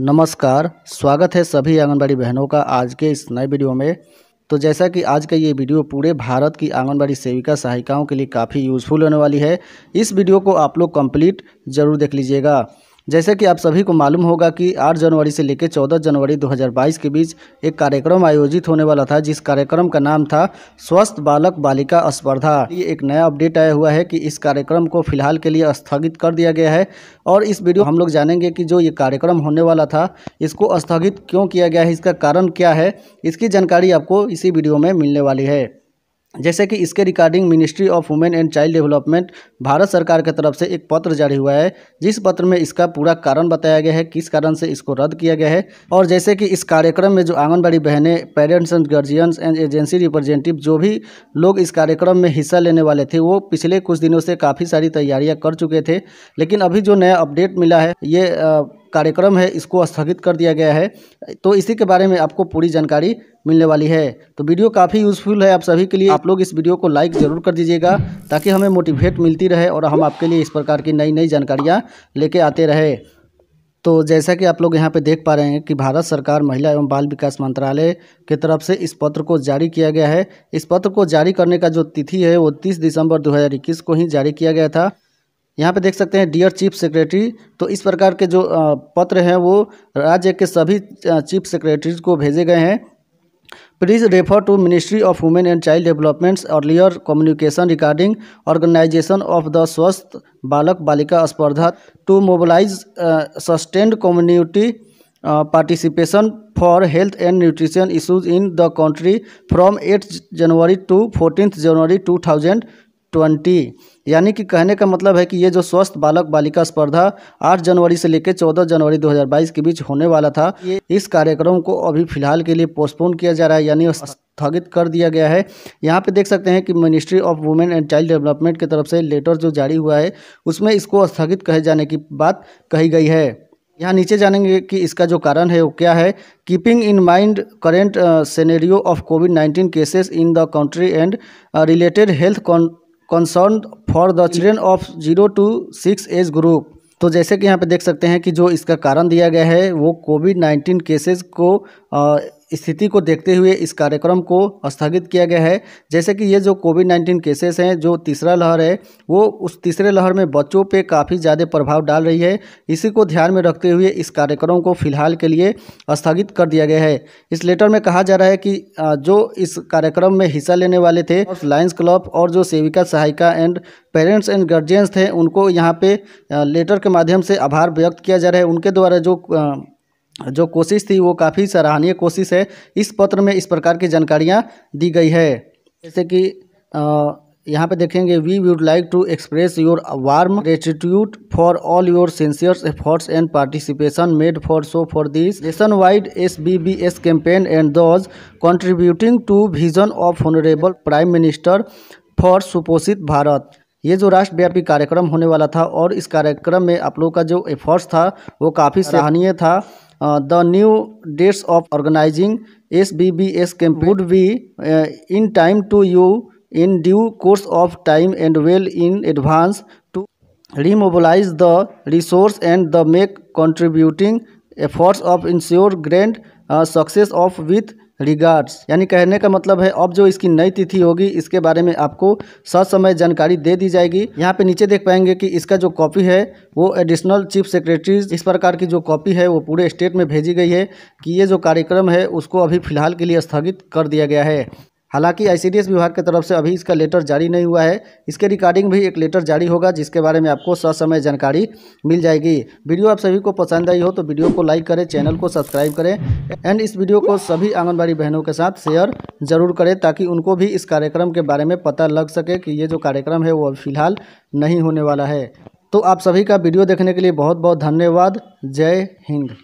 नमस्कार स्वागत है सभी आंगनबाड़ी बहनों का आज के इस नए वीडियो में तो जैसा कि आज का ये वीडियो पूरे भारत की आंगनबाड़ी सेविका सहायिकाओं के लिए काफ़ी यूज़फुल होने वाली है इस वीडियो को आप लोग कंप्लीट ज़रूर देख लीजिएगा जैसे कि आप सभी को मालूम होगा कि 8 जनवरी से लेकर 14 जनवरी 2022 के बीच एक कार्यक्रम आयोजित होने वाला था जिस कार्यक्रम का नाम था स्वस्थ बालक बालिका स्पर्धा ये एक नया अपडेट आया हुआ है कि इस कार्यक्रम को फिलहाल के लिए स्थगित कर दिया गया है और इस वीडियो हम लोग जानेंगे कि जो ये कार्यक्रम होने वाला था इसको स्थगित क्यों किया गया है इसका कारण क्या है इसकी जानकारी आपको इसी वीडियो में मिलने वाली है जैसे कि इसके regarding ministry of women and child development Bharat सरकार की तरफ से एक पत्र जारी हुआ है जिस पत्र में इसका पूरा कारण बताया गया है किस कारण से इसको रद्द किया गया है और जैसे कि इस कार्यक्रम में जो आंगनबाड़ी बहनें parents and guardians and agency representative जो भी लोग इस कार्यक्रम में हिस्सा लेने वाले थे वो पिछले कुछ दिनों से काफ़ी सारी तैयारियाँ कर चुके थे लेकिन अभी जो नया अपडेट मिला है ये आ, कार्यक्रम है इसको स्थगित कर दिया गया है तो इसी के बारे में आपको पूरी जानकारी मिलने वाली है तो वीडियो काफ़ी यूज़फुल है आप सभी के लिए आप लोग इस वीडियो को लाइक ज़रूर कर दीजिएगा ताकि हमें मोटिवेट मिलती रहे और हम आपके लिए इस प्रकार की नई नई जानकारियाँ लेके आते रहे तो जैसा कि आप लोग यहाँ पे देख पा रहे हैं कि भारत सरकार महिला एवं बाल विकास मंत्रालय की तरफ से इस पत्र को जारी किया गया है इस पत्र को जारी करने का जो तिथि है वो 30 दिसंबर 2021 को ही जारी किया गया था यहाँ पे देख सकते हैं डियर चीफ सेक्रेटरी तो इस प्रकार के जो पत्र हैं वो राज्य के सभी चीफ सेक्रेटरीज को भेजे गए हैं please refer to ministry of women and child developments earlier communication regarding organization of the Swasth Balak Balika Spardha to mobilize sustained community participation for health and nutrition issues in the country from eight January to fourteen January two thousand twenty यानी कि कहने का मतलब है कि ये जो स्वस्थ बालक बालिका स्पर्धा 8 जनवरी से लेकर 14 जनवरी 2022 के बीच होने वाला था इस कार्यक्रम को अभी फिलहाल के लिए पोस्टपोन किया जा रहा है यानी स्थगित कर दिया गया है यहाँ पे देख सकते हैं कि ministry of women and child development की तरफ से लेटर जो जारी हुआ है उसमें इसको स्थगित कहे जाने की बात कही गई है यहाँ नीचे जानेंगे कि इसका जो कारण है वो क्या है keeping in mind current scenario of COVID 19 cases in the country and related health concern for the children of zero to six age group तो जैसे कि यहाँ पे देख सकते हैं कि जो इसका कारण दिया गया है वो कोविड नाइन्टीन केसेस को स्थिति को देखते हुए इस कार्यक्रम को स्थगित किया गया है जैसे कि ये जो कोविड नाइन्टीन केसेस हैं जो तीसरा लहर है वो उस तीसरे लहर में बच्चों पे काफ़ी ज़्यादा प्रभाव डाल रही है इसी को ध्यान में रखते हुए इस कार्यक्रम को फिलहाल के लिए स्थगित कर दिया गया है इस लेटर में कहा जा रहा है कि जो इस कार्यक्रम में हिस्सा लेने वाले थे लायंस क्लब और जो सेविका सहायिका एंड पेरेंट्स एंड गार्जियंस थे उनको यहाँ पे लेटर के माध्यम से आभार व्यक्त किया जा रहा है उनके द्वारा जो जो कोशिश थी वो काफ़ी सराहनीय कोशिश है इस पत्र में इस प्रकार की जानकारियाँ दी गई है जैसे कि यहाँ पे देखेंगे we would like to express your warm gratitude for all your sincere efforts and participation made for so for this nationwide S B B S campaign and those contributing to vision of honourable prime minister for Suposhit Bharat ये जो राष्ट्रव्यापी कार्यक्रम होने वाला था और इस कार्यक्रम में आप लोगों का जो एफर्ट्स था वो काफ़ी सराहनीय था Uh, the new dates of organizing SBBS camp would be uh, in time to you in due course of time and well in advance to remobilize the resource and the make contributing efforts of ensure grand uh, success of with regards यानी कहने का मतलब है अब जो इसकी नई तिथि होगी इसके बारे में आपको ससमय जानकारी दे दी जाएगी यहाँ पे नीचे देख पाएंगे कि इसका जो कॉपी है वो एडिशनल चीफ सेक्रेटरीज इस प्रकार की जो कॉपी है वो पूरे स्टेट में भेजी गई है कि ये जो कार्यक्रम है उसको अभी फिलहाल के लिए स्थगित कर दिया गया है हालांकि आई विभाग की तरफ से अभी इसका लेटर जारी नहीं हुआ है इसके रिकॉर्डिंग भी एक लेटर जारी होगा जिसके बारे में आपको ससमय जानकारी मिल जाएगी वीडियो आप सभी को पसंद आई हो तो वीडियो को लाइक करें चैनल को सब्सक्राइब करें एंड इस वीडियो को सभी आंगनबाड़ी बहनों के साथ शेयर जरूर करें ताकि उनको भी इस कार्यक्रम के बारे में पता लग सके कि ये जो कार्यक्रम है वो फिलहाल नहीं होने वाला है तो आप सभी का वीडियो देखने के लिए बहुत बहुत धन्यवाद जय हिंद